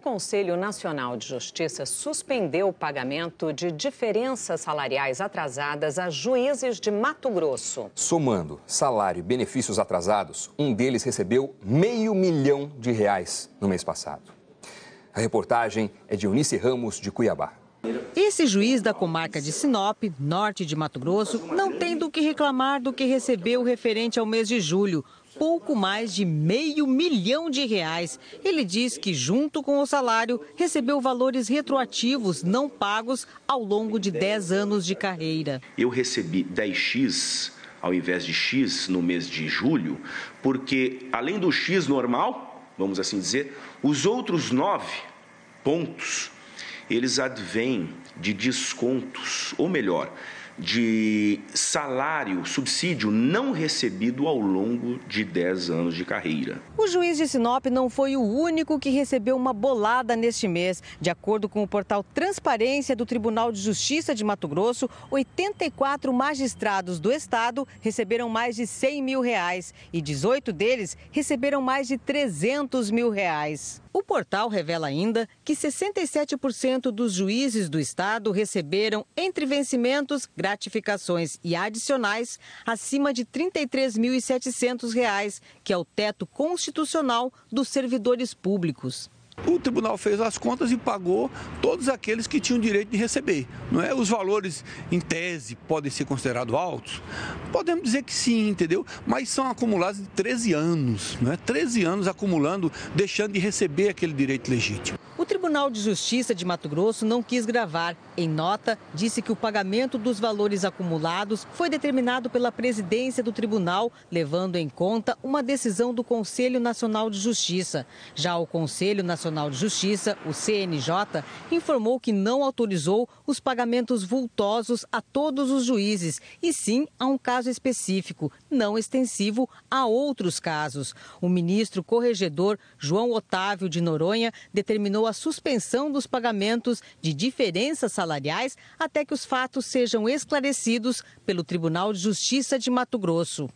O Conselho Nacional de Justiça suspendeu o pagamento de diferenças salariais atrasadas a juízes de Mato Grosso. Somando salário e benefícios atrasados, um deles recebeu meio milhão de reais no mês passado. A reportagem é de Eunice Ramos, de Cuiabá. Esse juiz da comarca de Sinop, norte de Mato Grosso, não tem do que reclamar do que recebeu referente ao mês de julho pouco mais de meio milhão de reais. Ele diz que, junto com o salário, recebeu valores retroativos não pagos ao longo de 10 anos de carreira. Eu recebi 10x ao invés de x no mês de julho, porque além do x normal, vamos assim dizer, os outros nove pontos eles advêm de descontos, ou melhor, de salário, subsídio não recebido ao longo de 10 anos de carreira. O juiz de Sinop não foi o único que recebeu uma bolada neste mês. De acordo com o portal Transparência do Tribunal de Justiça de Mato Grosso, 84 magistrados do estado receberam mais de 100 mil reais e 18 deles receberam mais de 300 mil reais. O portal revela ainda que 67% dos juízes do estado receberam, entre vencimentos, gratificações e adicionais, acima de R$ 33.700, que é o teto constitucional dos servidores públicos o tribunal fez as contas e pagou todos aqueles que tinham direito de receber. Não é? Os valores, em tese, podem ser considerados altos? Podemos dizer que sim, entendeu? Mas são acumulados de 13 anos, não é? 13 anos acumulando, deixando de receber aquele direito legítimo. O Tribunal de Justiça de Mato Grosso não quis gravar. Em nota, disse que o pagamento dos valores acumulados foi determinado pela presidência do tribunal, levando em conta uma decisão do Conselho Nacional de Justiça. Já o Conselho Nacional de Justiça, o CNJ, informou que não autorizou os pagamentos vultosos a todos os juízes, e sim a um caso específico, não extensivo a outros casos. O ministro corregedor João Otávio de Noronha determinou a a suspensão dos pagamentos de diferenças salariais até que os fatos sejam esclarecidos pelo Tribunal de Justiça de Mato Grosso.